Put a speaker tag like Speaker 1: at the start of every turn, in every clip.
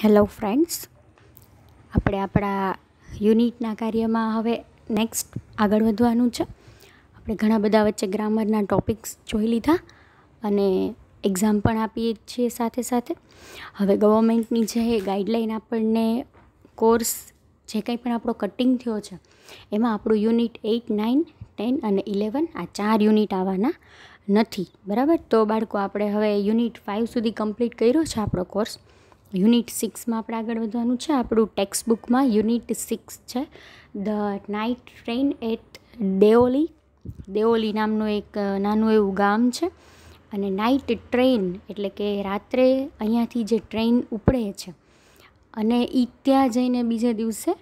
Speaker 1: hello friends આપણે આપણા યુનિટના કાર્યમાં હવે નેક્સ્ટ આગળ વધવાનું છે આપણે ઘણા બધા વચ્ચે ગ્રામરના ટોપિક્સ જોઈ લીધા અને એક્ઝામ પણ આપીએ છીએ સાથે સાથે હવે ગવર્મેન્ટની જે ગાઈડલાઇન આપણને કોર્સ જે કંઈ પણ આપણો કટિંગ થયો છે એમાં આપણું યુનિટ એઇટ નાઇન ટેન અને ઇલેવન આ ચાર યુનિટ આવવાના નથી બરાબર તો બાળકો આપણે હવે યુનિટ ફાઇવ સુધી કમ્પ્લીટ કર્યો છે આપણો કોર્સ યુનિટ સિક્સમાં આપણે આગળ વધવાનું છે આપણું ટેક્સ્ટ બુકમાં યુનિટ સિક્સ છે the night train at Deoli Deoli નામનું એક નાનું એવું ગામ છે અને નાઇટ ટ્રેન એટલે કે રાત્રે અહીંયાથી જે ટ્રેન ઉપડે છે અને એ ત્યાં જઈને બીજે દિવસે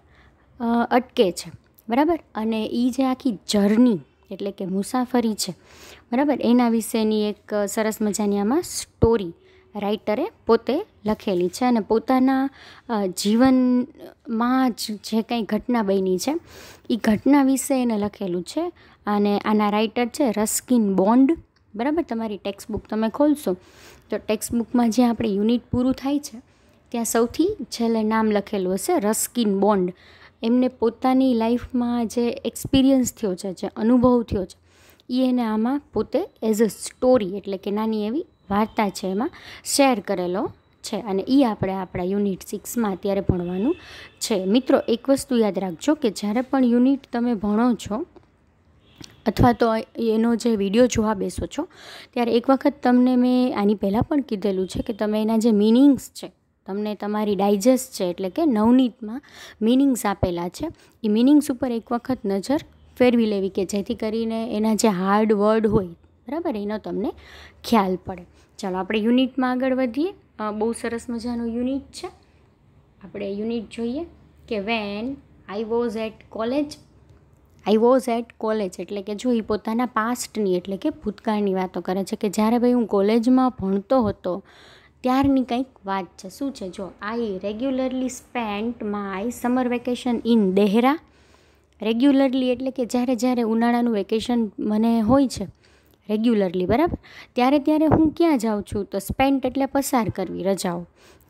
Speaker 1: અટકે છે બરાબર અને એ જે આખી જર્ની એટલે કે મુસાફરી છે બરાબર એના વિશેની એક સરસ મજાની આમાં સ્ટોરી રાઇટરે પોતે લખેલી છે અને પોતાના જીવનમાં જ જે કંઈ ઘટના બની છે એ ઘટના વિશે એને લખેલું છે અને આના રાઇટર છે રસ્કિન બોન્ડ બરાબર તમારી ટેક્સ્ટ બુક તમે ખોલશો તો ટેક્સ્ટ બુકમાં જે આપણે યુનિટ પૂરું થાય છે ત્યાં સૌથી છેલ્લે નામ લખેલું હશે રસ્કિન બોન્ડ એમને પોતાની લાઈફમાં જે એક્સપિરિયન્સ થયો છે જે અનુભવ થયો છે એ એને આમાં પોતે એઝ અ સ્ટોરી એટલે કે નાની એવી વાર્તા છે એમાં શેર કરેલો છે અને એ આપણે આપણા યુનિટ સિક્સમાં અત્યારે ભણવાનું છે મિત્રો એક વસ્તુ યાદ રાખજો કે જ્યારે પણ યુનિટ તમે ભણો છો અથવા તો એનો જે વિડીયો જોવા બેસો છો ત્યારે એક વખત તમને મેં આની પહેલાં પણ કીધેલું છે કે તમે એના જે મિનિંગ્સ છે તમને તમારી ડાયજેસ્ટ છે એટલે કે નવનીતમાં મિનિંગ્સ આપેલા છે એ મિનિંગ્સ ઉપર એક વખત નજર ફેરવી લેવી કે જેથી કરીને એના જે હાર્ડ વર્ડ હોય બરાબર એનો તમને ખ્યાલ પડે ચાલો આપણે યુનિટમાં આગળ વધીએ બહુ સરસ મજાનું યુનિટ છે આપણે યુનિટ જોઈએ કે when I was at college I was at college એટલે કે જો એ પોતાના પાસ્ટની એટલે કે ભૂતકાળની વાતો કરે છે કે જ્યારે ભાઈ હું કોલેજમાં ભણતો હતો ત્યારની કંઈક વાત છે શું છે જો I regularly spent my summer vacation in Dehra regularly એટલે કે જ્યારે જ્યારે ઉનાળાનું વેકેશન મને હોય છે રેગ્યુલરલી બરાબર ત્યારે ત્યારે હું ક્યાં જાઉં છું તો સ્પેન્ટ એટલે પસાર કરવી રજાઓ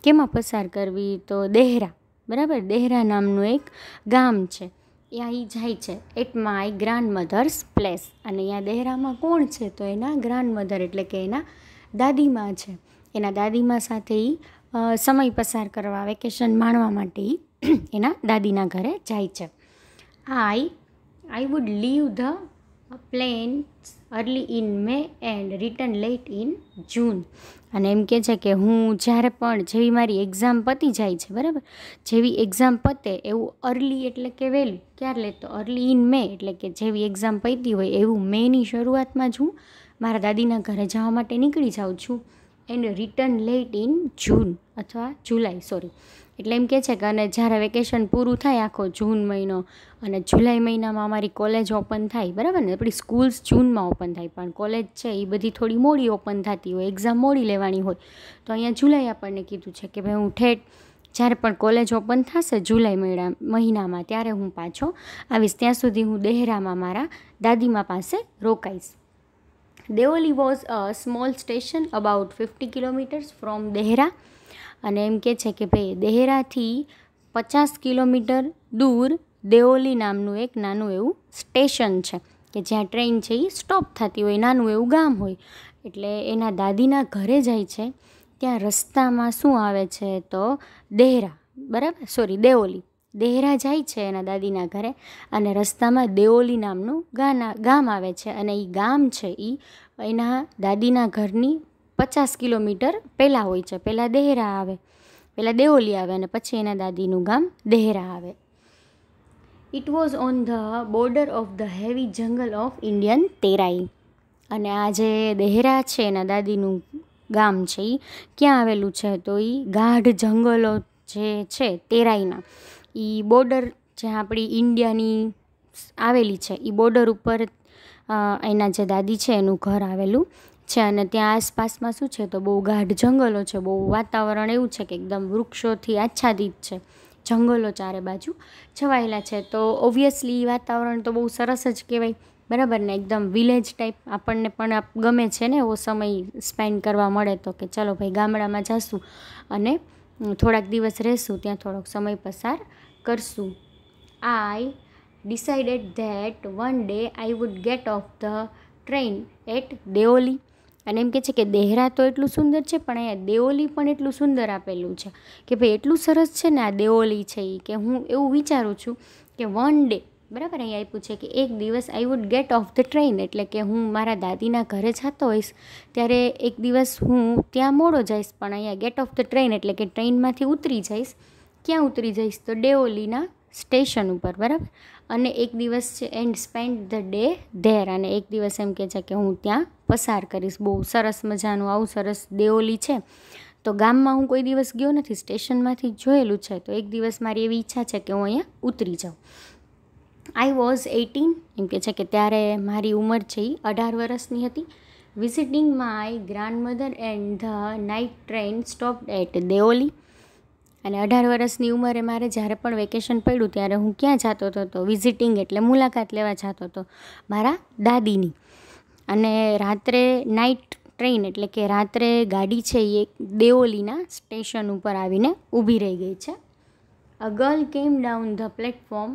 Speaker 1: કેમાં પસાર કરવી તો દેહરા બરાબર દેહરા નામનું એક ગામ છે ત્યાં એ જાય છે at my grandmother's place અને અહીંયા દેહરામાં કોણ છે તો એના ગ્રાન્ડ મધર એટલે કે એના દાદીમા છે એના દાદીમા સાથે એ સમય પસાર કરવા વેકેશન માણવા માટે એના દાદીના ઘરે જાય છે I I would leave the plains early in May and return late in June અને એમ કહે છે કે હું જ્યારે પણ જેવી મારી એક્ઝામ પતી જાય છે બરાબર જેવી એક્ઝામ પતે એવું અર્લી એટલે કે વહેલું ક્યારે તો અર્લી ઇન મે એટલે કે જેવી એક્ઝામ પતી હોય એવું મેની શરૂઆતમાં જ હું મારા દાદીના ઘરે જવા માટે નીકળી જાઉં છું and return late in June અથવા જુલાઈ સોરી એટલે એમ કહે છે કે અને જ્યારે વેકેશન પૂરું થાય આખો જૂન મહિનો અને જુલાઈ મહિનામાં અમારી કોલેજ ઓપન થાય બરાબર ને આપણી સ્કૂલ્સ જૂનમાં ઓપન થાય પણ કોલેજ છે એ બધી થોડી મોડી ઓપન થતી હોય એક્ઝામ મોડી લેવાની હોય તો અહીંયા જુલાઈ આપણને કીધું છે કે ભાઈ હું ઠેઠ જ્યારે પણ કોલેજ ઓપન થશે જુલાઈ મહિના મહિનામાં ત્યારે હું પાછો આવીશ ત્યાં સુધી હું દેહરામાં મારા દાદીમા પાસે રોકાઈશ Deoli was a small station about fifty kilometres from Dehra અને એમ કહે છે કે ભાઈ દેહરાથી પચાસ કિલોમીટર દૂર દેઓલી નામનું એક નાનું એવું સ્ટેશન છે કે જ્યાં ટ્રેન છે એ સ્ટોપ થતી હોય નાનું એવું ગામ હોય એટલે એના દાદીના ઘરે જાય છે ત્યાં રસ્તામાં શું આવે છે તો દેહરા બરાબર સોરી દેઓલી દેહરા જાય છે એના દાદીના ઘરે અને રસ્તામાં દેઓલી નામનું ગાના ગામ આવે છે અને એ ગામ છે એ એના દાદીના ઘરની પચાસ કિલોમીટર પહેલાં હોય છે પહેલાં દેહરા આવે પહેલાં દેવોલી આવે અને પછી એના દાદીનું ગામ દેહરા આવે it was on the border of the heavy jungle of Indian Terai અને આ જે દેહરા છે એના દાદીનું ગામ છે એ ક્યાં આવેલું છે તો એ ગાઢ જંગલો જે છે તેરાઈના એ બોર્ડર જ્યાં આપણી ઇન્ડિયાની આવેલી છે એ બોર્ડર ઉપર એના જે દાદી છે એનું ઘર આવેલું છે અને ત્યાં આસપાસમાં શું છે તો બહુ ગાઢ જંગલો છે બહુ વાતાવરણ એવું છે કે એકદમ વૃક્ષોથી આચ્છાદિત છે જંગલો ચારે બાજુ છવાયેલા છે તો ઓબ્વિયસલી વાતાવરણ તો બહુ સરસ જ કહેવાય બરાબર ને એકદમ વિલેજ ટાઈપ આપણને પણ ગમે છે ને એવો સમય સ્પેન્ડ કરવા મળે તો કે ચાલો ભાઈ ગામડામાં જઈશું અને થોડાક દિવસ રહેશું ત્યાં થોડોક સમય પસાર કરશું I decided that one day I would get off the train at Deoli અને એમ કે છે કે દેહરા તો એટલું સુંદર છે પણ અહીંયા દેઓલી પણ એટલું સુંદર આપેલું છે કે ભાઈ એટલું સરસ છે ને આ દેઓલી છે એ કે હું એવું વિચારું છું કે વન ડે બરાબર અહીંયા આપ્યું છે કે એક દિવસ I would get off the train એટલે કે હું મારા દાદીના ઘરે જતો હોઈશ ત્યારે એક દિવસ હું ત્યાં મોડો જઈશ પણ અહીંયા ગેટ ઓફ ધ ટ્રેન એટલે કે ટ્રેનમાંથી ઉતરી જઈશ ક્યાં ઉતરી જઈશ તો ડેઓલીના સ્ટેશન ઉપર બરાબર અને એક દિવસ છે and spend the day there અને એક દિવસ એમ કહે છે કે હું ત્યાં પસાર કરીશ બહુ સરસ મજાનું આવું સરસ દેઓલી છે તો ગામમાં હું કોઈ દિવસ ગયો નથી સ્ટેશનમાંથી જોયેલું છે તો એક દિવસ મારી એવી ઈચ્છા છે કે હું અહીંયા ઉતરી જાઉં આઈ વોઝ એટીન એમ કહે છે કે ત્યારે મારી ઉંમર છે એ અઢાર વર્ષની હતી visiting my grandmother and the night train stop at Deoli અને અઢાર વર્ષની ઉંમરે મારે જ્યારે પણ વેકેશન પડ્યું ત્યારે હું ક્યાં જતો હતો તો વિઝિટિંગ એટલે મુલાકાત લેવા જતો હતો મારા દાદીની અને રાત્રે નાઇટ ટ્રેન એટલે કે રાત્રે ગાડી છે એ દેઓલીના સ્ટેશન ઉપર આવીને ઊભી રહી ગઈ છે a girl came down the platform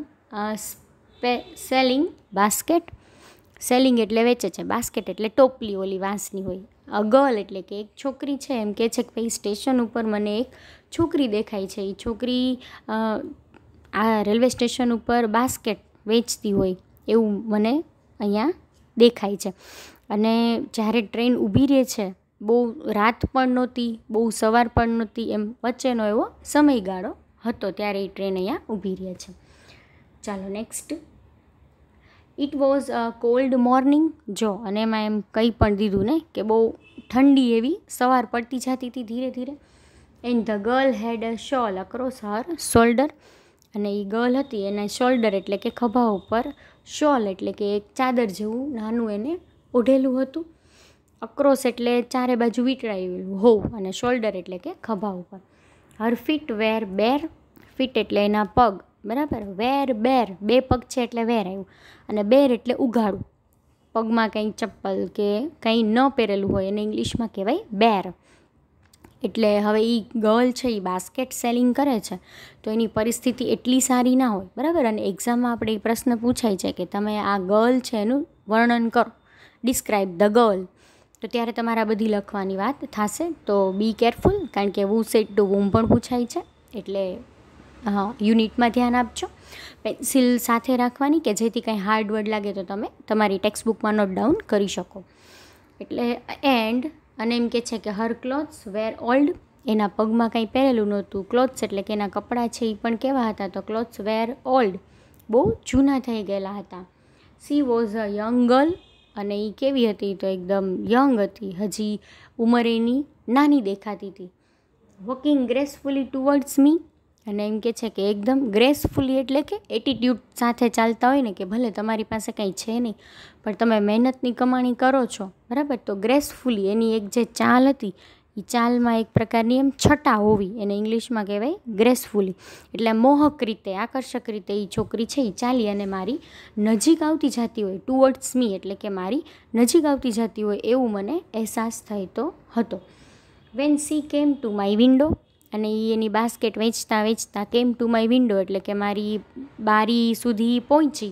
Speaker 1: selling basket selling એટલે વેચે છે બાસ્કેટ એટલે ટોપલી ઓલી વાંસની હોય અ ગર્લ એટલે કે એક છોકરી છે એમ કહે છે કે ભાઈ સ્ટેશન ઉપર મને એક છોકરી દેખાય છે એ છોકરી આ રેલવે સ્ટેશન ઉપર બાસ્કેટ વેચતી હોય એવું મને અહીંયા દેખાય છે અને જ્યારે ટ્રેન ઊભી રહે છે બહુ રાત પણ નહોતી બહુ સવાર પણ નહોતી એમ વચ્ચેનો એવો સમયગાળો હતો ત્યારે એ ટ્રેન અહીંયા ઊભી રહે છે ચાલો next it was a cold morning જો અને એમાં એમ કંઈ પણ દીધું ને કે બહુ ઠંડી એવી સવાર પડતી જતી હતી ધીરે ધીરે and the girl had a shawl across her shoulder અને એ ગર્લ હતી એને શોલ્ડર એટલે કે ખભા ઉપર શોલ એટલે કે એક ચાદર જેવું નાનું એને ઓઢેલું હતું અક્રોસ એટલે ચારે બાજુ વીંટળાયેલું હોવું અને શોલ્ડર એટલે કે ખભા ઉપર હર ફિટ વેર બેર ફિટ એટલે એના પગ બરાબર વેર બેર બે પગ છે એટલે વેર આવ્યું અને બેર એટલે ઉઘાડું પગમાં કંઈ ચપ્પલ કે કંઈ ન પહેરેલું હોય એને ઇંગ્લિશમાં કહેવાય બેર એટલે હવે એ ગર્લ છે એ બાસ્કેટ સેલિંગ કરે છે તો એની પરિસ્થિતિ એટલી સારી ના હોય બરાબર અને એક્ઝામમાં આપણે એ પ્રશ્ન પૂછાય છે કે તમે આ ગર્લ છે એનું વર્ણન કરો ડિસ્ક્રાઇબ ધ ગર્લ તો ત્યારે તમારે બધી લખવાની વાત થશે તો બી કેરફુલ કારણ કે વુ સેટ ટુ વુમ પણ પૂછાય છે એટલે હા યુનિટમાં ધ્યાન આપજો પેન્સિલ સાથે રાખવાની કે જેથી કંઈ હાર્ડ વર્ડ લાગે તો તમે તમારી ટેક્સ્ટ બુકમાં નોટ ડાઉન કરી શકો એટલે એન્ડ અને એમ કે છે કે હર ક્લોથ્સ વેર ઓલ્ડ એના પગમાં કંઈ પહેરેલું નહોતું ક્લોથ્સ એટલે કે એના કપડાં છે એ પણ કેવા હતા તો ક્લોથ્સ વેર ઓલ્ડ બહુ જૂના થઈ ગયેલા હતા she was a young girl અને એ કેવી હતી તો એકદમ યંગ હતી હજી ઉંમર એની નાની દેખાતી હતી વોકિંગ ગ્રેસફુલી ટુવર્ડ્સ મી અને એમ કે છે કે એકદમ ગ્રેસફુલી એટલે કે એટીટ્યૂડ સાથે ચાલતા હોય ને કે ભલે તમારી પાસે કંઈ છે નહીં પણ તમે મહેનતની કમાણી કરો છો બરાબર તો ગ્રેસફુલી એની એક જે ચાલ હતી એ ચાલમાં એક પ્રકારની એમ છટા હોવી એને ઇંગ્લિશમાં કહેવાય ગ્રેસફુલી એટલે મોહક રીતે આકર્ષક રીતે એ છોકરી છે એ ચાલી અને મારી નજીક આવતી જતી હોય ટુવર્ડ્સ મી એટલે કે મારી નજીક આવતી જતી હોય એવું મને અહેસાસ થતો હતો when she came to my window અને એ એની બાસ્કેટ વેચતા વેચતા કેમ ટુ માય વિન્ડો એટલે કે મારી બારી સુધી પહોંચી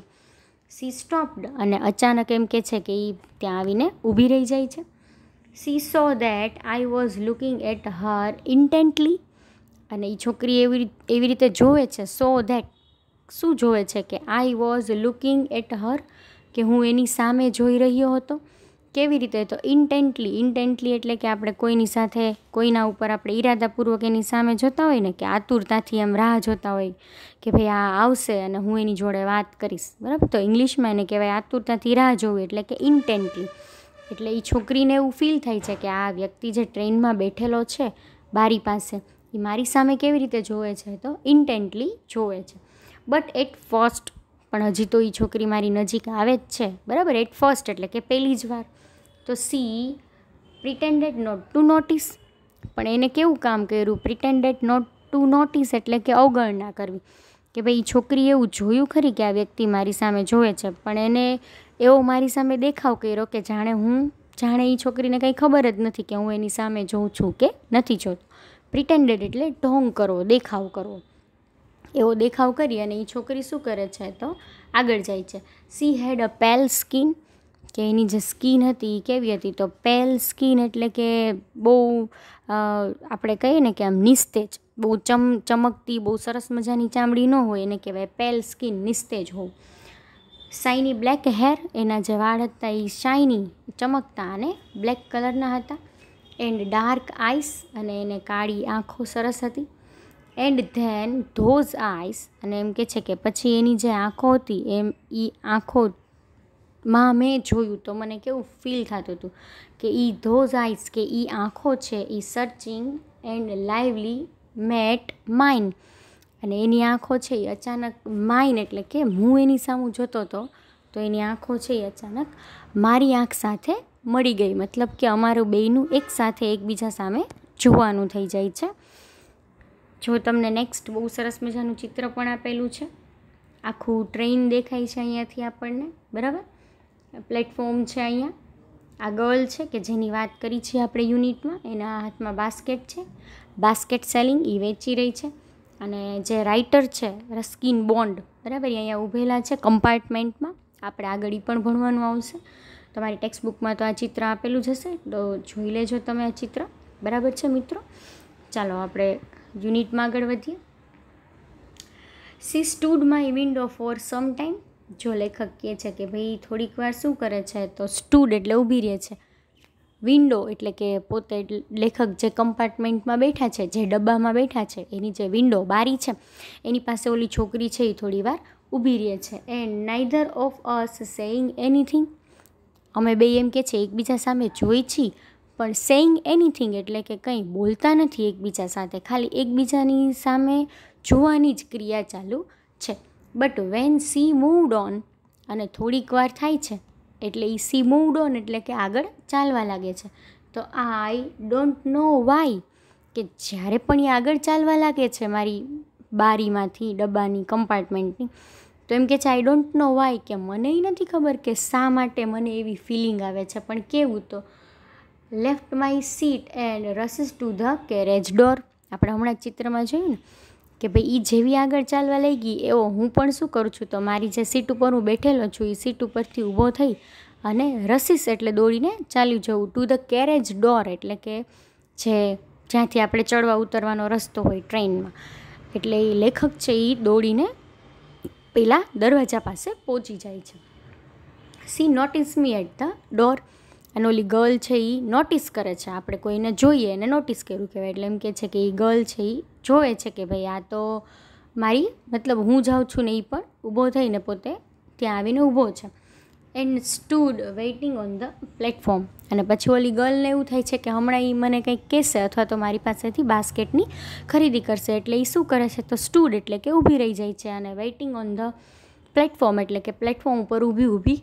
Speaker 1: સી સ્ટોપ્ડ અને અચાનક એમ કે છે કે એ ત્યાં આવીને ઊભી રહી જાય છે she saw that I was looking at her intently અને એ છોકરી એવી એવી રીતે જોવે છે સો દેટ શું જોવે છે કે I was looking at her કે હું એની સામે જોઈ રહ્યો હતો કેવી રીતે તો ઇન્ટેન્ટલી ઇન્ટેન્ટલી એટલે કે આપણે કોઈની સાથે કોઈના ઉપર આપણે ઈરાદાપૂર્વક એની સામે જોતા હોય ને કે આતુરતાથી એમ રાહ જોતા હોય કે ભાઈ આ આવશે અને હું એની જોડે વાત કરીશ બરાબર તો ઇંગ્લિશમાં એને કહેવાય આતુરતાથી રાહ જોવી એટલે કે ઇન્ટેન્ટલી એટલે એ છોકરીને એવું ફીલ થાય છે કે આ વ્યક્તિ જે ટ્રેનમાં બેઠેલો છે બારી પાસે એ મારી સામે કેવી રીતે જોવે છે તો ઇન્ટેન્ટલી જોવે છે બટ એટ ફર્સ્ટ પણ હજી તો એ છોકરી મારી નજીક આવે જ છે બરાબર એટ ફર્સ્ટ એટલે કે પહેલી જ વાર તો she pretended not to notice પણ એને કેવું કામ કર્યું પ્રિટેન્ડેડ નોટ ટુ નોટિસ એટલે કે અવગણના કરવી કે ભાઈ છોકરી એવું જોયું ખરી કે આ વ્યક્તિ મારી સામે જોવે છે પણ એને એવો મારી સામે દેખાવ કર્યો કે જાણે હું જાણે એ છોકરીને કંઈ ખબર જ નથી કે હું એની સામે જોઉં છું કે નથી જોતો પ્રિટેન્ડેડ એટલે ઢોંગ કરવો દેખાવ કરવો એવો દેખાવ કરી અને એ છોકરી શું કરે છે તો આગળ જાય છે સી હેડ અ પેલ સ્કિન કે એની જે સ્કીન હતી એ કેવી હતી તો પેલ સ્કીન એટલે કે બહુ આપણે કહીએ ને કે આમ નિસ્તેજ બહુ ચમ ચમકતી બહુ સરસ મજાની ચામડી ન હોય એને કહેવાય પેલ સ્કીન નિસ્તેજ હોવું શાઇની બ્લેક હેર એના જે વાળ હતા એ શાઇની ચમકતા અને બ્લેક કલરના હતા એન્ડ ડાર્ક આઈસ અને એને કાળી આંખો સરસ હતી એન્ડ ધેન ધોઝ આઈસ અને એમ કે છે કે પછી એની જે આંખો હતી એમ એ આંખો માં મેં જોયું તો મને કેવું ફીલ થતું હતું કે એ ધોઝ આઈઝ કે એ આંખો છે એ searching and lively met mine અને એની આંખો છે એ અચાનક માઇન એટલે કે હું એની સામું જોતો હતો તો એની આંખો છે એ અચાનક મારી આંખ સાથે મળી ગઈ મતલબ કે અમારું બેયનું એક સાથે એકબીજા સામે જોવાનું થઈ જાય છે જો તમને નેક્સ્ટ બહુ સરસ મજાનું ચિત્ર પણ આપેલું છે આખું ટ્રેન દેખાય છે અહીંયાથી આપણને બરાબર પ્લેટફોર્મ છે અહીંયા આ ગર્લ છે કે જેની વાત કરી છે આપણે યુનિટમાં એના હાથમાં બાસ્કેટ છે બાસ્કેટ સેલિંગ એ વેચી રહી છે અને જે રાઇટર છે રસ્કિન બોન્ડ બરાબર અહીંયા ઊભેલા છે કમ્પાર્ટમેન્ટમાં આપણે આગળ એ પણ ભણવાનું આવશે તમારી ટેક્સ્ટબુકમાં તો આ ચિત્ર આપેલું જ હશે તો જોઈ લેજો તમે આ ચિત્ર બરાબર છે મિત્રો ચાલો આપણે યુનિટમાં આગળ વધીએ સી સ્ટૂડમાં a window for some time જો લેખક કહે છે કે ભાઈ થોડીક વાર શું કરે છે તો સ્ટૂડ એટલે ઊભી રહે છે વિન્ડો એટલે કે પોતે લેખક જે કમ્પાર્ટમેન્ટમાં બેઠા છે જે ડબ્બામાં બેઠા છે એની જે વિન્ડો બારી છે એની પાસે ઓલી છોકરી છે એ થોડી વાર ઊભી રહે છે and neither of us saying anything અમે બે એમ કે છે એકબીજા સામે જોઈ છીએ પણ સેઈંગ એનીથિંગ એટલે કે કંઈ બોલતા નથી એકબીજા સાથે ખાલી એકબીજાની સામે જોવાની જ ક્રિયા ચાલુ છે but when she moved on અને થોડીક વાર થાય છે એટલે એ સી મૂવડ ઓન એટલે કે આગળ ચાલવા લાગે છે તો આઈ ડોન્ટ નો વાય કે જ્યારે પણ એ આગળ ચાલવા લાગે છે મારી બારીમાંથી ડબ્બાની કમ્પાર્ટમેન્ટની તો એમ કે છે આઈ ડોન્ટ નો વાય કે મને એ નથી ખબર કે શા માટે મને એવી ફિલિંગ આવે છે પણ કેવું તો left my seat and crossed to the carriage door આપણે હમણાં ચિત્રમાં જોયું ને કે ભાઈ એ જેવી આગળ ચાલવા ગઈ એવો હું પણ શું કરું છું તો મારી જે સીટ ઉપર હું બેઠેલો છું એ સીટ ઉપરથી ઊભો થઈ અને રસીસ એટલે દોડીને ચાલ્યું જવું ટુ ધ કેરેજ ડોર એટલે કે જે જ્યાંથી આપણે ચડવા ઉતરવાનો રસ્તો હોય ટ્રેનમાં એટલે એ લેખક છે એ દોડીને પેલા દરવાજા પાસે પહોંચી જાય છે she not notice me at the door અને ઓલી ગર્લ છે એ નોટિસ કરે છે આપણે કોઈને જોઈએ એને નોટિસ કર્યું કહેવાય એટલે એમ કહે છે કે એ ગર્લ છે એ જોવે છે કે ભાઈ આ તો મારી મતલબ હું જાઉં છું ને એ પણ ઊભો થઈને પોતે ત્યાં આવીને ઊભો છે and stood waiting on the platform અને પછી ઓલી ગર્લને એવું થાય છે કે હમણાં એ મને કંઈક કહેશે અથવા તો મારી પાસેથી બાસ્કેટની ખરીદી કરશે એટલે એ શું કરે છે તો સ્ટૂડ એટલે કે ઊભી રહી જાય છે અને વેઇટિંગ ઓન ધ પ્લેટફોર્મ એટલે કે પ્લેટફોર્મ ઉપર ઊભી ઊભી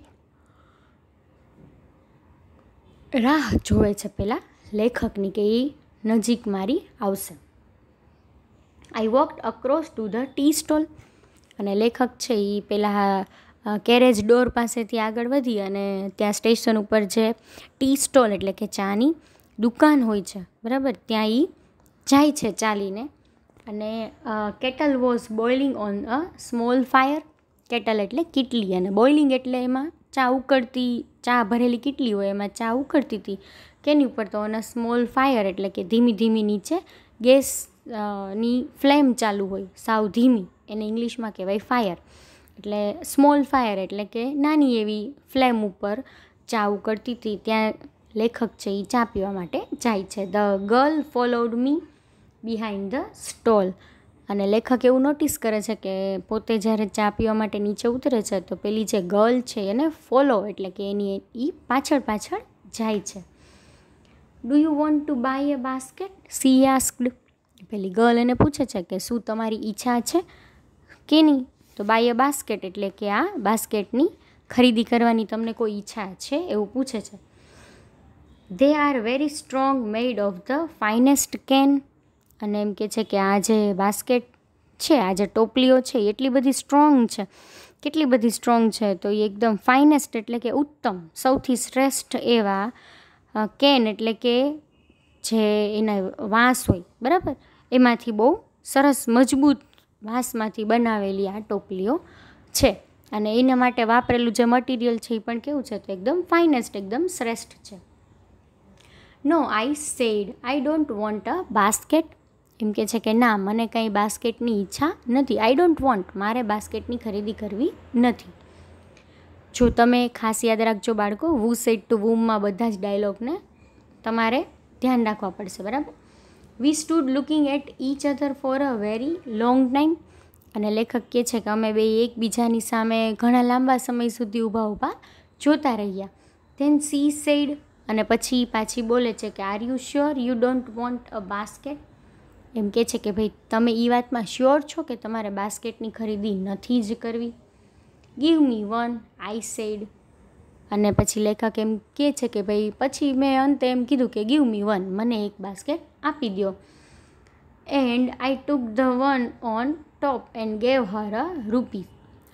Speaker 1: રાહ જોવે છે પહેલાં લેખકની કે એ નજીક મારી આવશે I walked across to the tea stall અને લેખક છે એ પહેલાં કેરેજ ડોર પાસેથી આગળ વધી અને ત્યાં સ્ટેશન ઉપર જે ટી સ્ટોલ એટલે કે ચાની દુકાન હોય છે બરાબર ત્યાં એ જાય છે ચાલીને અને kettle was boiling on a small fire kettle એટલે કીટલી અને બોઇલિંગ એટલે એમાં ચા ઉકળતી ચા ભરેલી કેટલી હોય એમાં ચા ઉકળતી હતી કેની ઉપર તો ઓન સ્મોલ ફાયર એટલે કે ધીમી ધીમી નીચે ગેસ ની ફ્લેમ ચાલુ હોય સાવ ધીમી એને ઇંગ્લિશમાં કહેવાય ફાયર એટલે સ્મોલ ફાયર એટલે કે નાની એવી ફ્લેમ ઉપર ચા ઉકળતી હતી ત્યાં લેખક છે એ ચા પીવા માટે જાય છે the girl followed me behind the stall અને લેખક એવું નોટિસ કરે છે કે પોતે જ્યારે ચા પીવા માટે નીચે ઉતરે છે તો પેલી જે ગર્લ છે એને ફોલો એટલે કે એની એ પાછળ પાછળ જાય છે do you want to buy a basket she asked પેલી ગર્લ એને પૂછે છે કે શું તમારી ઈચ્છા છે કે નહીં તો બાય અ બાસ્કેટ એટલે કે આ બાસ્કેટની ખરીદી કરવાની તમને કોઈ ઈચ્છા છે એવું પૂછે છે they are very strong made of the finest cane અને એમ કે છે કે આ જે બાસ્કેટ છે આ જે ટોપલીઓ છે એટલી બધી સ્ટ્રોંગ છે કેટલી બધી સ્ટ્રોંગ છે તો એ એકદમ ફાઇનેસ્ટ એટલે કે ઉત્તમ સૌથી શ્રેષ્ઠ એવા કેન એટલે કે જે એના વાંસ હોય બરાબર એમાંથી બહુ સરસ મજબૂત વાંસમાંથી બનાવેલી આ ટોપલીઓ છે અને એના માટે વાપરેલું જે મટીરિયલ છે એ પણ કેવું છે તો એકદમ ફાઇનેસ્ટ એકદમ શ્રેષ્ઠ છે no I said I don't want a basket એમ કે છે કે ના મને કંઈ બાસ્કેટની ઈચ્છા નથી આઈ ડોન્ટ વોન્ટ મારે બાસ્કેટની ખરીદી કરવી નથી જો તમે ખાસ યાદ રાખજો બાળકો વુ સેટ ટુ વુમમાં બધા જ ડાયલોગને તમારે ધ્યાન રાખવા પડશે બરાબર we stood looking at each other for a very long time અને લેખક કહે છે કે અમે બે એકબીજાની સામે ઘણા લાંબા સમય સુધી ઊભા ઊભા જોતા રહ્યા ધેન સી સેડ અને પછી પાછી બોલે છે કે are you sure you don't want a basket એમ કહે છે કે ભાઈ તમે એ વાતમાં શ્યોર છો કે તમારે બાસ્કેટની ખરીદી નથી જ કરવી give me one I said અને પછી લેખક એમ કહે છે કે ભાઈ પછી મેં અંતે એમ કીધું કે ગીવ મી વન મને એક બાસ્કેટ આપી દો and I took the one on top and gave her a rupee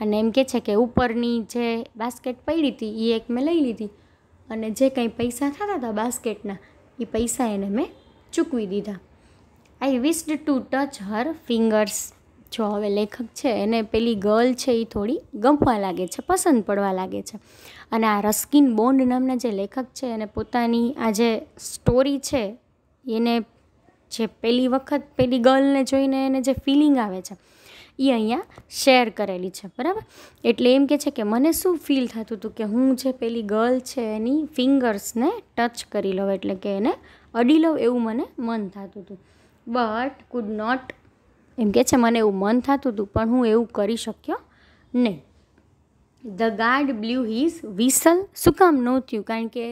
Speaker 1: અને એમ કહે છે કે ઉપરની જે બાસ્કેટ પડી હતી એ એક મેં લઈ લીધી અને જે કંઈ પૈસા થતા હતા બાસ્કેટના એ પૈસા એને મેં ચૂકવી દીધા I wished to touch her fingers જો હવે લેખક છે એને પેલી ગર્લ છે એ થોડી ગમવા લાગે છે પસંદ પડવા લાગે છે અને આ રસ્કિન બોન્ડ નામના જે લેખક છે એને પોતાની આ જે સ્ટોરી છે એને જે પહેલી વખત પેલી ગર્લને જોઈને એને જે ફિલિંગ આવે છે એ અહીંયા શેર કરેલી છે બરાબર એટલે એમ કે છે કે મને શું ફીલ થતું હતું કે હું જે પેલી ગર્લ છે એની ફિંગર્સને ટચ કરી લઉં એટલે કે એને અડી લઉં એવું મને મન થતું હતું બટ કુડ નોટ એમ કે છે મને એવું મન થતું હતું પણ હું એવું કરી શક્યો નહીં the guard blew his whistle શું કામ ન થયું કારણ કે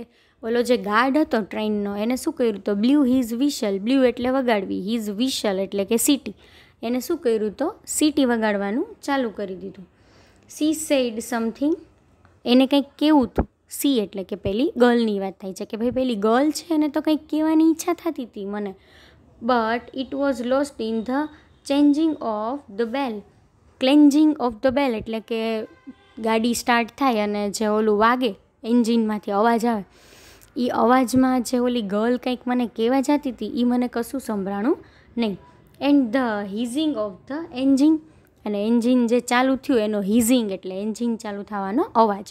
Speaker 1: ઓલો જે ગાર્ડ હતો ટ્રેનનો એને શું કર્યું તો બ્લ્યુ હિઝ વિશલ બ્લ્યુ એટલે વગાડવી હિઝ વિશલ એટલે કે સિટી એને શું કર્યું તો સિટી વગાડવાનું ચાલુ કરી દીધું સી સેડ સમથિંગ એને કંઈક કેવું હતું સી એટલે કે પેલી ગર્લની વાત થાય છે કે ભાઈ પેલી ગર્લ છે એને તો કંઈક કહેવાની ઈચ્છા થતી હતી મને but it was lost in the changing of the bell clanging of the bell એટલે કે ગાડી સ્ટાર્ટ થાય અને જે ઓલું વાગે એન્જિનમાંથી અવાજ આવે એ અવાજમાં જે ઓલી ગર્લ કંઈક મને કહેવા જતી હતી એ મને કશું સંભળાણું નહીં and the hissing of the engine અને એન્જિન જે ચાલુ થયું એનો હિઝિંગ એટલે એન્જિન ચાલુ થવાનો અવાજ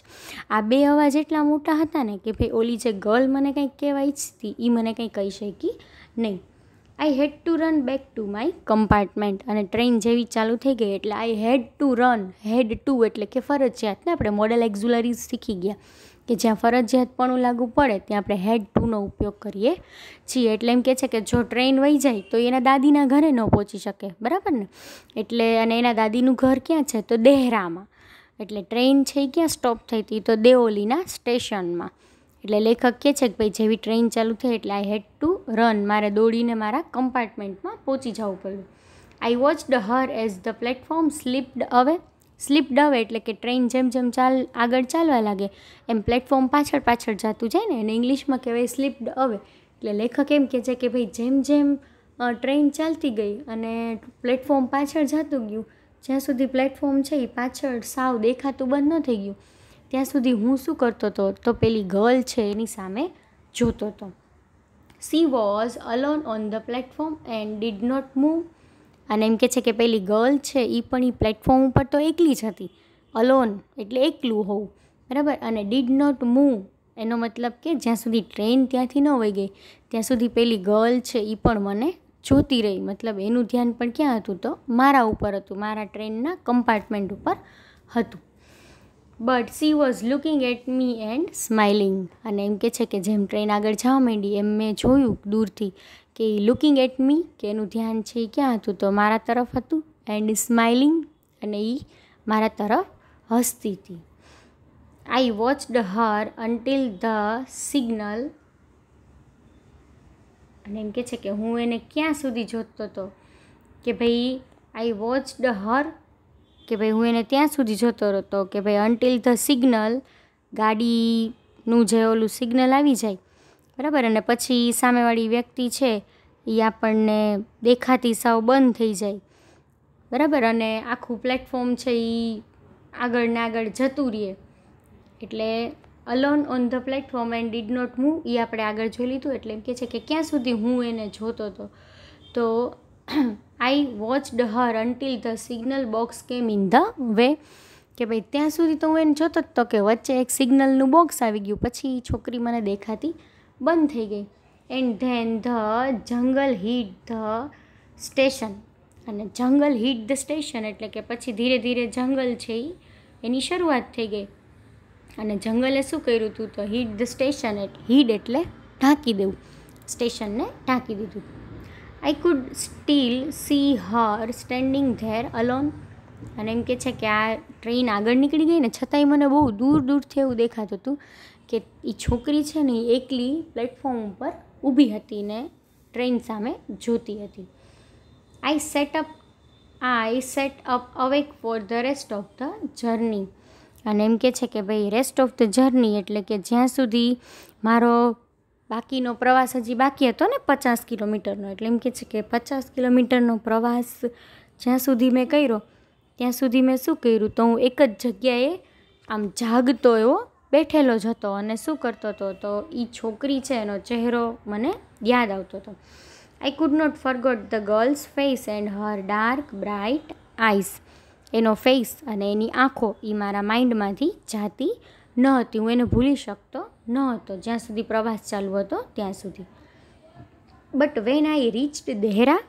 Speaker 1: આ બે અવાજ એટલા મોટા હતા ને કે ભાઈ ઓલી જે ગર્લ મને કંઈક કહેવા ઈચ્છતી એ મને કંઈ કહી શકી નહીં I had to run back to my compartment અને ટ્રેન જેવી ચાલુ થઈ ગઈ એટલે I had to run had to એટલે કે ફરજિયાતને આપણે મોડલ એક્ઝુલરીઝ શીખી ગયા કે જ્યાં ફરજિયાત પણ લાગુ પડે ત્યાં આપણે હેડ ટુનો ઉપયોગ કરીએ છીએ એટલે એમ કહે છે કે જો ટ્રેન વહી જાય તો એના દાદીના ઘરે ન પહોંચી શકે બરાબર ને એટલે અને એના દાદીનું ઘર ક્યાં છે તો દેહરામાં એટલે ટ્રેન છે એ ક્યાં સ્ટોપ થઈ હતી તો દેઓલીના સ્ટેશનમાં એટલે લેખક કહે છે કે ભાઈ જેવી ટ્રેન ચાલુ થઈ એટલે આઈ હેડ ટુ રન મારે દોડીને મારા કમ્પાર્ટમેન્ટમાં પહોંચી જવું પડ્યું I watched her as the platform slipped away slipped away એટલે કે ટ્રેન જેમ જેમ ચાલ આગળ ચાલવા લાગે એમ પ્લેટફોર્મ પાછળ પાછળ જતું જાય ને એને ઇંગ્લિશમાં કહેવાય સ્લીપ્ડ અવે એટલે લેખક એમ કહે છે કે ભાઈ જેમ જેમ ટ્રેન ચાલતી ગઈ અને પ્લેટફોર્મ પાછળ જતું ગયું જ્યાં સુધી પ્લેટફોર્મ છે એ પાછળ સાવ દેખાતું બંધ ન થઈ ગયું ત્યાં સુધી હું શું કરતો હતો તો પેલી ગર્લ છે એની સામે જોતો હતો she was alone on the platform and did not move અને એમ કે છે કે પેલી ગર્લ છે એ પણ એ પ્લેટફોર્મ ઉપર તો એકલી જ હતી અલોન એટલે એકલું હોવું બરાબર અને ડીડ નોટ મૂવ એનો મતલબ કે જ્યાં સુધી ટ્રેન ત્યાંથી ન વહી ગઈ ત્યાં સુધી પેલી ગર્લ છે એ પણ મને જોતી રહી મતલબ એનું ધ્યાન પણ ક્યાં હતું તો મારા ઉપર હતું મારા ટ્રેનના કમ્પાર્ટમેન્ટ ઉપર હતું but she was looking at me and smiling અને એમ કહે છે કે જેમ ટ્રેન આગળ જવા માંડી એમ મેં જોયું દૂરથી કે એ લુકિંગ એટ મી કે એનું ધ્યાન છે એ ક્યાં હતું તો મારા તરફ હતું એન્ડ સ્માઇલિંગ અને એ મારા તરફ હસતી હતી આઈ watched Har until the signal અને એમ કહે છે કે હું એને ક્યાં સુધી જોતો હતો કે ભાઈ આઈ વોચ ડ હર કે ભાઈ હું એને ત્યાં સુધી જતો હતો કે ભાઈ અનટિલ ધ સિગ્નલ ગાડીનું જે ઓલું સિગ્નલ આવી જાય બરાબર અને પછી સામેવાળી વ્યક્તિ છે એ આપણને દેખાતી સાવ બંધ થઈ જાય બરાબર અને આખું પ્લેટફોર્મ છે એ આગળ ને આગળ જતું રહે એટલે alone on the platform and did not move એ આપણે આગળ જોઈ લીધું એટલે એમ કે છે કે ક્યાં સુધી હું એને જોતો હતો તો I watched her until the signal box came in the way કે ભાઈ ત્યાં સુધી તો હું એને જોતો જ તો કે વચ્ચે એક સિગ્નલનું બોક્સ આવી ગયું પછી છોકરી મને દેખાતી બંધ થઈ ગઈ and then the jungle hid the station અને જંગલ હિટ ધ સ્ટેશન એટલે કે પછી ધીરે ધીરે જંગલ છે એની શરૂઆત થઈ ગઈ અને જંગલે શું કર્યું હતું તો hid the station at hid એટલે ઢાંકી દેવું સ્ટેશનને ઢાંકી દીધું I could still see her standing there alone અને એમ કે છે કે આ ટ્રેન આગળ નીકળી ગઈ ને છતાંય મને બહુ દૂર દૂરથી એવું દેખાતું હતું કે એ છોકરી છે ને એ એકલી પ્લેટફોર્મ ઉપર ઊભી હતી ને ટ્રેન સામે જોતી હતી I sat up I sat up awake for the rest of the journey અને એમ કે છે કે ભાઈ રેસ્ટ ઓફ ધ જર્ની એટલે કે જ્યાં સુધી મારો બાકીનો પ્રવાસ હજી બાકી હતો ને પચાસ કિલોમીટરનો એટલે એમ કે છે કે પચાસ કિલોમીટરનો પ્રવાસ જ્યાં સુધી મેં કર્યો ત્યાં સુધી મેં શું કર્યું તો હું એક જ જગ્યાએ આમ જાગતો એવો બેઠેલો જ હતો અને શું કરતો હતો તો એ છોકરી છે એનો ચહેરો મને યાદ આવતો હતો I could not forgot the girl's face and her dark bright eyes એનો ફેસ અને એની આંખો એ મારા માઇન્ડમાંથી જાતી ન હતી હું એને ભૂલી શકતો ન હતો જ્યાં સુધી પ્રવાસ ચાલુ હતો ત્યાં સુધી but when I reached Dehra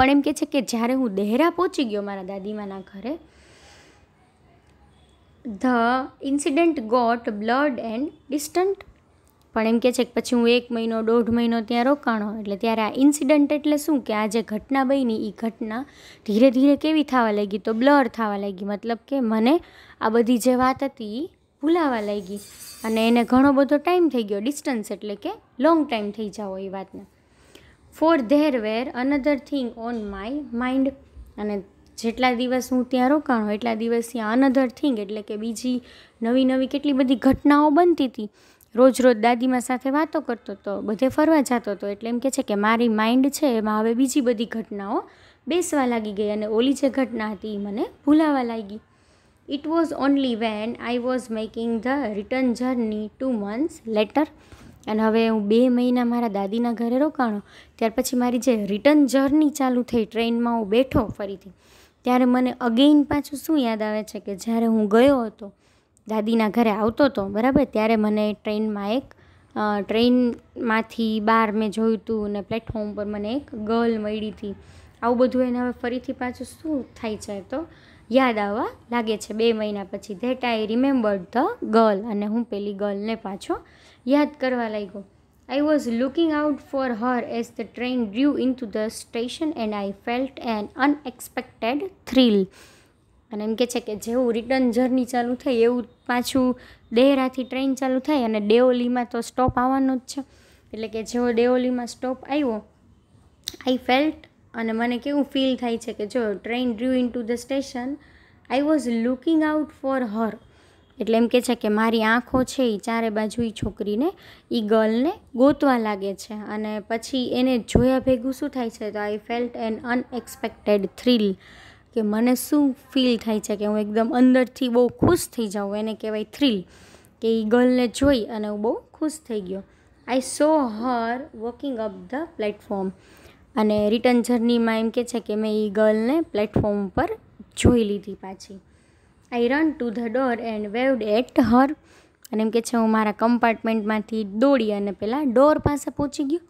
Speaker 1: પણ એમ કે છે કે જ્યારે હું દેહરા પહોંચી ગયો મારા દાદીમાના ઘરે the incident got blurred and distant પણ એમ કે છે કે પછી હું એક મહિનો દોઢ મહિનો ત્યાં રોકાણો એટલે ત્યારે આ ઇન્સિડન્ટ એટલે શું કે આ જે ઘટના બની એ ઘટના ધીરે ધીરે કેવી થવા લાગી તો બ્લર થવા લાગી મતલબ કે મને આ બધી જે વાત હતી ભૂલાવા લાગી અને એને ઘણો બધો ટાઈમ થઈ ગયો ડિસ્ટન્સ એટલે કે લોંગ ટાઈમ થઈ જાઓ એ વાતને for there were another thing on my mind અને જેટલા દિવસ હું ત્યાં રોકાણો એટલા દિવસ ત્યાં અનધર થિંગ એટલે કે બીજી નવી નવી કેટલી બધી ઘટનાઓ બનતી હતી રોજ રોજ દાદીમાં સાથે વાતો કરતો હતો બધે ફરવા જતો હતો એટલે એમ કે છે કે મારી માઇન્ડ છે એમાં હવે બીજી બધી ઘટનાઓ બેસવા લાગી ગઈ અને ઓલી જે ઘટના હતી એ મને ભૂલાવા લાગી it was only when I was making the return journey two months later અને હવે હું બે મહિના મારા દાદીના ઘરે રોકાણો ત્યાર પછી મારી જે રિટર્ન જર્ની ચાલુ થઈ ટ્રેનમાં હું બેઠો ફરીથી ત્યારે મને અગેઇન પાછું શું યાદ આવે છે કે જ્યારે હું ગયો હતો દાદીના ઘરે આવતો હતો બરાબર ત્યારે મને ટ્રેનમાં એક ટ્રેનમાંથી બહાર મેં જોયું હતું ને પ્લેટફોર્મ પર મને એક ગર્લ મળી હતી આવું બધું એને હવે ફરીથી પાછું શું થાય છે તો યાદ આવવા લાગે છે બે મહિના પછી that I remembered the girl અને હું પેલી ગર્લને પાછો યાદ કરવા લાગ્યો I was looking out for her as the train drew in to the station and I felt an unexpected thrill અને એમ કે છે કે જેવું રિટર્ન જર્ની ચાલુ થાય એવું પાછું દેહરાથી ટ્રેન ચાલુ થાય અને ડેઓલીમાં તો સ્ટોપ આવવાનો જ છે એટલે કે જેવો ડેઓલીમાં સ્ટોપ આવ્યો આઈ ફેલ્ટ અને મને કેવું ફીલ થાય છે કે જો train drew in to the station I was looking out for her એટલે એમ કે છે કે મારી આંખો છે એ ચારે બાજુ એ છોકરીને એ ગર્લને ગોતવા લાગે છે અને પછી એને જોયા ભેગું શું થાય છે તો I felt an unexpected thrill કે મને શું ફીલ થાય છે કે હું એકદમ અંદરથી બહુ ખુશ થઈ જાઉં એને કહેવાય થ્રિલ કે એ ગર્લને જોઈ અને હું બહુ ખુશ થઈ ગયો I saw her walking up the platform અને રિટર્ન જર્નીમાં એમ કહે છે કે મેં એ ગર્લને પ્લેટફોર્મ ઉપર જોઈ લીધી પાછી I ran to the door and waved at her અને એમ કે છે હું મારા કમ્પાર્ટમેન્ટમાંથી દોડી અને પેલા ડોર પાસે પહોંચી ગયો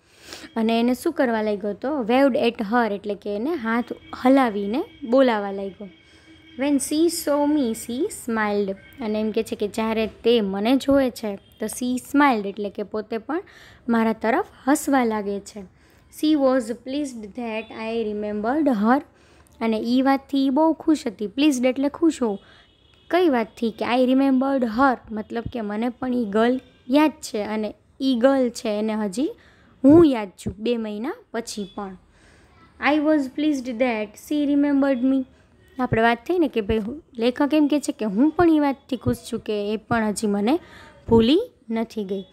Speaker 1: અને એને શું કરવા લાગ્યો તો વેવડ એટ હર એટલે કે એને હાથ હલાવીને બોલાવા લાગ્યો when she saw me she smiled અને એમ કહે છે કે જ્યારે તે મને જોવે છે તો સી સ્માઇલ્ડ એટલે કે પોતે પણ મારા તરફ હસવા લાગે છે she was pleased that I remembered her અને એ વાતથી બહુ ખુશ હતી પ્લીઝડ એટલે ખુશ હોઉં કઈ વાતથી કે આઈ રિમેમ્બર્ડ હર મતલબ કે મને પણ એ ગર્લ યાદ છે અને એ ગર્લ છે એને હજી હું યાદ છું બે મહિના પછી પણ I was pleased that she remembered me આપણે વાત થઈ ને કે ભાઈ લેખક એમ કહે છે કે હું પણ એ વાતથી ખુશ છું કે એ પણ હજી મને ભૂલી નથી ગઈ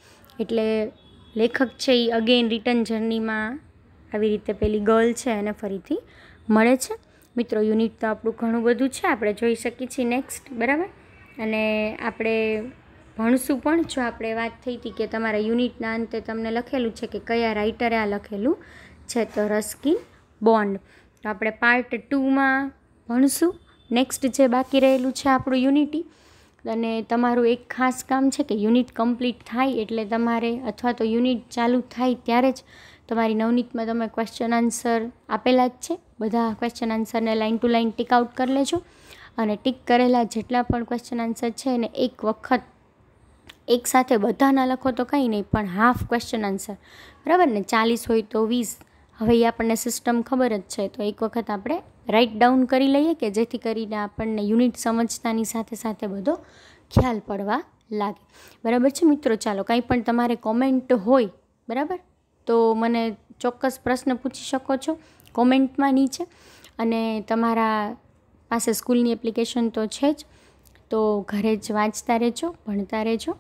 Speaker 1: એટલે લેખક છે એ અગેન રિટર્ન જર્નીમાં આવી રીતે પેલી ગર્લ છે એને ફરીથી મળે છે મિત્રો યુનિટ તો આપણું ઘણું બધું છે આપણે જોઈ શકીએ છીએ નેક્સ્ટ બરાબર અને આપણે ભણશું પણ જો આપણે વાત થઈ હતી કે તમારા યુનિટના અંતે તમને લખેલું છે કે કયા રાઇટરે આ લખેલું છે તો રસ્કિન બોન્ડ તો આપણે પાર્ટ ટુમાં ભણશું નેક્સ્ટ જે બાકી રહેલું છે આપણું યુનિટી અને તમારું એક ખાસ કામ છે કે યુનિટ કમ્પ્લીટ થાય એટલે તમારે અથવા તો યુનિટ ચાલુ થાય ત્યારે જ તમારી નવનીતમાં તમે ક્વેશ્ચન આન્સર આપેલા જ છે બધા ક્વેશ્ચન આન્સરને line to line tick out કરી લેજો અને ટીક કરેલા જેટલા પણ ક્વેશ્ચન આન્સર છે એને એક વખત એક સાથે બધાના લખો તો કંઈ નહીં પણ હાફ ક્વેશ્ચન આન્સર બરાબર ને ચાલીસ હોય તો વીસ હવે એ આપણને સિસ્ટમ ખબર જ છે તો એક વખત આપણે રાઇટ ડાઉન કરી લઈએ કે જેથી કરીને આપણને યુનિટ સમજતાની સાથે સાથે બધો ખ્યાલ પડવા લાગે બરાબર છે મિત્રો ચાલો કંઈ પણ તમારે કોમેન્ટ હોય બરાબર તો મને ચોક્કસ પ્રશ્ન પૂછી શકો છો કોમેન્ટમાં નીચે અને તમારા પાસે સ્કૂલની એપ્લિકેશન તો છે જ તો ઘરે જ વાંચતા રહેજો ભણતા રહેજો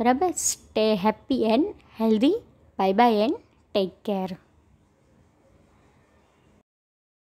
Speaker 1: બરાબર stay happy and healthy bye bye and take care